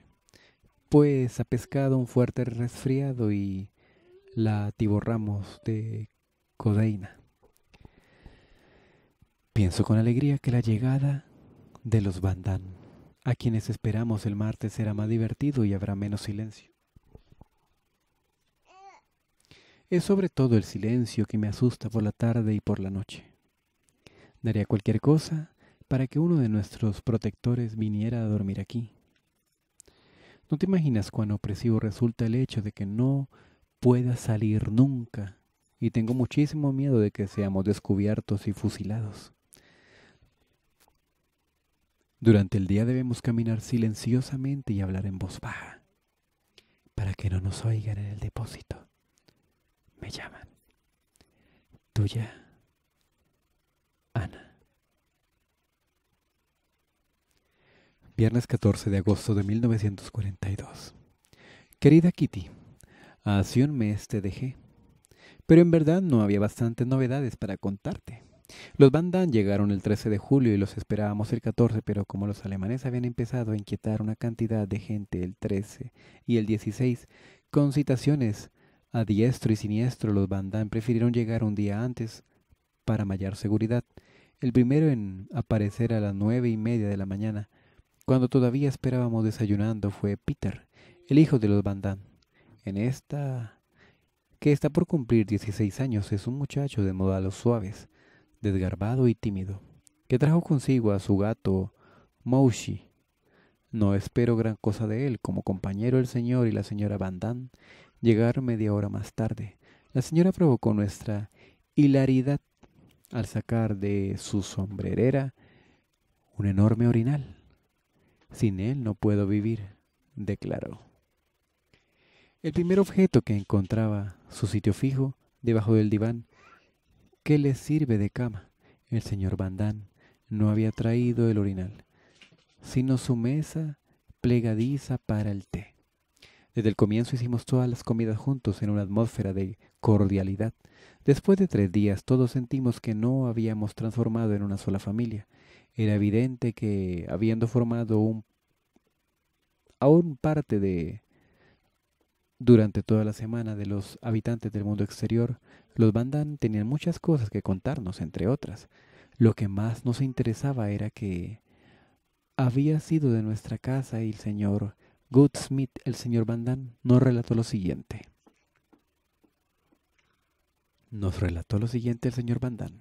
pues ha pescado un fuerte resfriado y la tiborramos de codeína. Pienso con alegría que la llegada de los Bandan, a quienes esperamos el martes, será más divertido y habrá menos silencio. Es sobre todo el silencio que me asusta por la tarde y por la noche. Daría cualquier cosa para que uno de nuestros protectores viniera a dormir aquí. No te imaginas cuán opresivo resulta el hecho de que no pueda salir nunca y tengo muchísimo miedo de que seamos descubiertos y fusilados. Durante el día debemos caminar silenciosamente y hablar en voz baja, para que no nos oigan en el depósito. Me llaman. Tuya, Ana. Viernes 14 de agosto de 1942. Querida Kitty, hace un mes te dejé, pero en verdad no había bastantes novedades para contarte. Los Van Damme llegaron el 13 de julio y los esperábamos el 14, pero como los alemanes habían empezado a inquietar una cantidad de gente el 13 y el 16, con citaciones a diestro y siniestro, los Van Damme prefirieron llegar un día antes para mayor seguridad. El primero en aparecer a las nueve y media de la mañana, cuando todavía esperábamos desayunando fue Peter, el hijo de los Van Damme. En esta que está por cumplir 16 años, es un muchacho de modales suaves, desgarbado y tímido, que trajo consigo a su gato Moushi. No espero gran cosa de él, como compañero el señor y la señora Van Damme llegar media hora más tarde. La señora provocó nuestra hilaridad al sacar de su sombrerera un enorme orinal. Sin él no puedo vivir, declaró. El primer objeto que encontraba, su sitio fijo, debajo del diván, ¿qué le sirve de cama? El señor Bandán no había traído el orinal, sino su mesa plegadiza para el té. Desde el comienzo hicimos todas las comidas juntos en una atmósfera de cordialidad, Después de tres días todos sentimos que no habíamos transformado en una sola familia. Era evidente que, habiendo formado un, aún parte de durante toda la semana de los habitantes del mundo exterior, los Bandan tenían muchas cosas que contarnos, entre otras. Lo que más nos interesaba era que había sido de nuestra casa y el señor Goodsmith, el señor Bandan, nos relató lo siguiente. Nos relató lo siguiente el señor Bandán.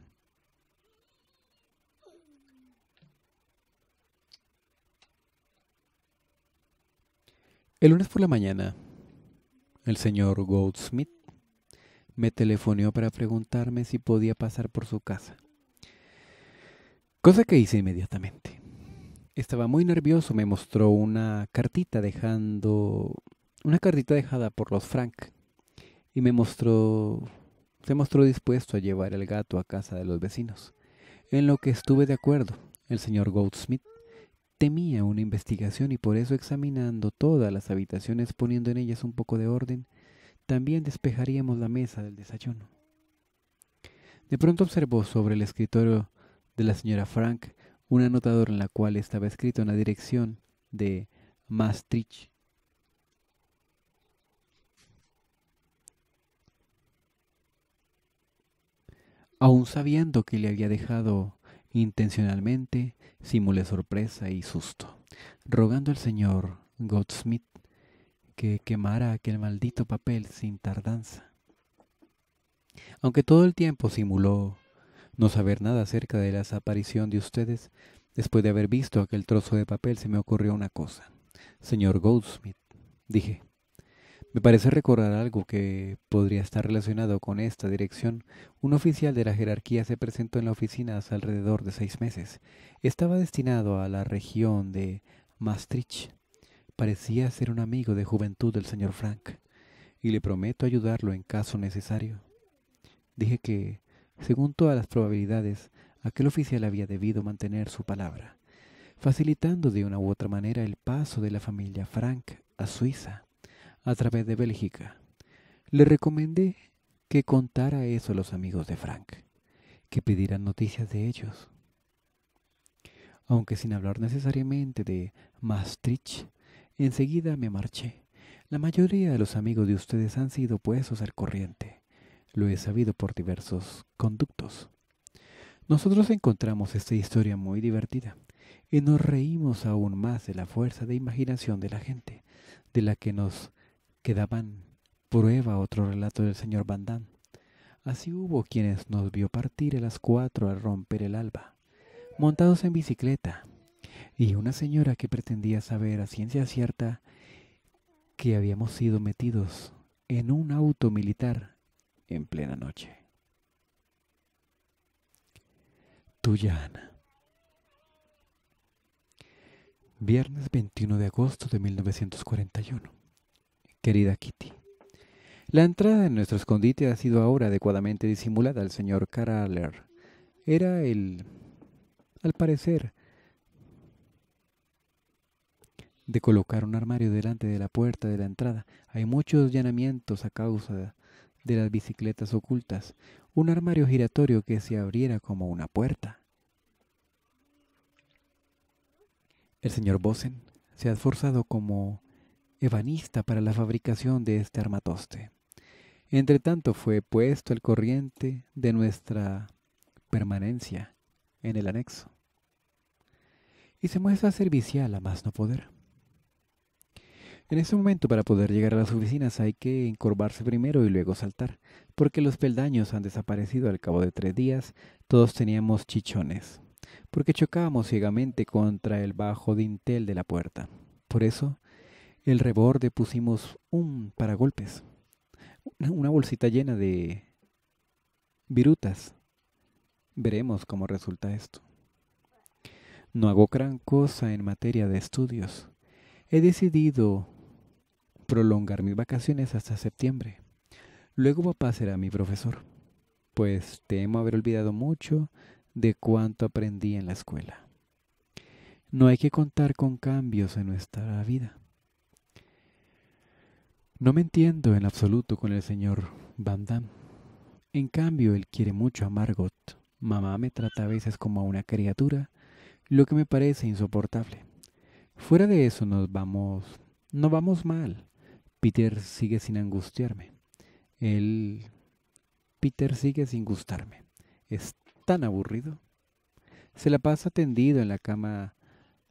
El lunes por la mañana, el señor Goldsmith me telefoneó para preguntarme si podía pasar por su casa. Cosa que hice inmediatamente. Estaba muy nervioso, me mostró una cartita dejando una cartita dejada por los Frank y me mostró se mostró dispuesto a llevar el gato a casa de los vecinos, en lo que estuve de acuerdo. El señor Goldsmith temía una investigación y por eso examinando todas las habitaciones poniendo en ellas un poco de orden, también despejaríamos la mesa del desayuno. De pronto observó sobre el escritorio de la señora Frank un anotador en la cual estaba escrito en la dirección de Maastricht Aún sabiendo que le había dejado intencionalmente, simulé sorpresa y susto, rogando al señor Goldsmith que quemara aquel maldito papel sin tardanza. Aunque todo el tiempo simuló no saber nada acerca de la desaparición de ustedes, después de haber visto aquel trozo de papel se me ocurrió una cosa. Señor Goldsmith, dije, me parece recordar algo que podría estar relacionado con esta dirección. Un oficial de la jerarquía se presentó en la oficina hace alrededor de seis meses. Estaba destinado a la región de Maastricht. Parecía ser un amigo de juventud del señor Frank, y le prometo ayudarlo en caso necesario. Dije que, según todas las probabilidades, aquel oficial había debido mantener su palabra, facilitando de una u otra manera el paso de la familia Frank a Suiza a través de Bélgica. Le recomendé que contara eso a los amigos de Frank, que pidieran noticias de ellos. Aunque sin hablar necesariamente de Maastricht, enseguida me marché. La mayoría de los amigos de ustedes han sido puestos al corriente. Lo he sabido por diversos conductos. Nosotros encontramos esta historia muy divertida y nos reímos aún más de la fuerza de imaginación de la gente, de la que nos Quedaban, daban prueba otro relato del señor Van Damme. Así hubo quienes nos vio partir a las cuatro al romper el alba, montados en bicicleta, y una señora que pretendía saber a ciencia cierta que habíamos sido metidos en un auto militar en plena noche. Tuya Ana. Viernes 21 de agosto de 1941 querida Kitty. La entrada en nuestro escondite ha sido ahora adecuadamente disimulada al señor Caraller Era el... al parecer de colocar un armario delante de la puerta de la entrada. Hay muchos llanamientos a causa de las bicicletas ocultas. Un armario giratorio que se abriera como una puerta. El señor Bosen se ha esforzado como ebanista para la fabricación de este armatoste. Entretanto fue puesto al corriente de nuestra permanencia en el anexo y se muestra servicial a más no poder. En ese momento para poder llegar a las oficinas hay que encorvarse primero y luego saltar, porque los peldaños han desaparecido al cabo de tres días, todos teníamos chichones, porque chocábamos ciegamente contra el bajo dintel de la puerta. Por eso el reborde pusimos un paragolpes, una bolsita llena de virutas. Veremos cómo resulta esto. No hago gran cosa en materia de estudios. He decidido prolongar mis vacaciones hasta septiembre. Luego papá será mi profesor, pues temo haber olvidado mucho de cuánto aprendí en la escuela. No hay que contar con cambios en nuestra vida. No me entiendo en absoluto con el señor Van Damme. En cambio, él quiere mucho a Margot. Mamá me trata a veces como a una criatura, lo que me parece insoportable. Fuera de eso nos vamos... no vamos mal. Peter sigue sin angustiarme. Él... Peter sigue sin gustarme. Es tan aburrido. Se la pasa tendido en la cama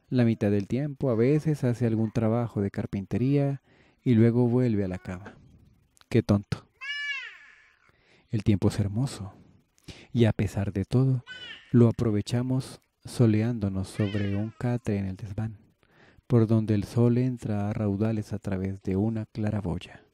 la mitad del tiempo, a veces hace algún trabajo de carpintería, y luego vuelve a la cama. Qué tonto. El tiempo es hermoso y a pesar de todo lo aprovechamos soleándonos sobre un catre en el desván, por donde el sol entra a raudales a través de una claraboya.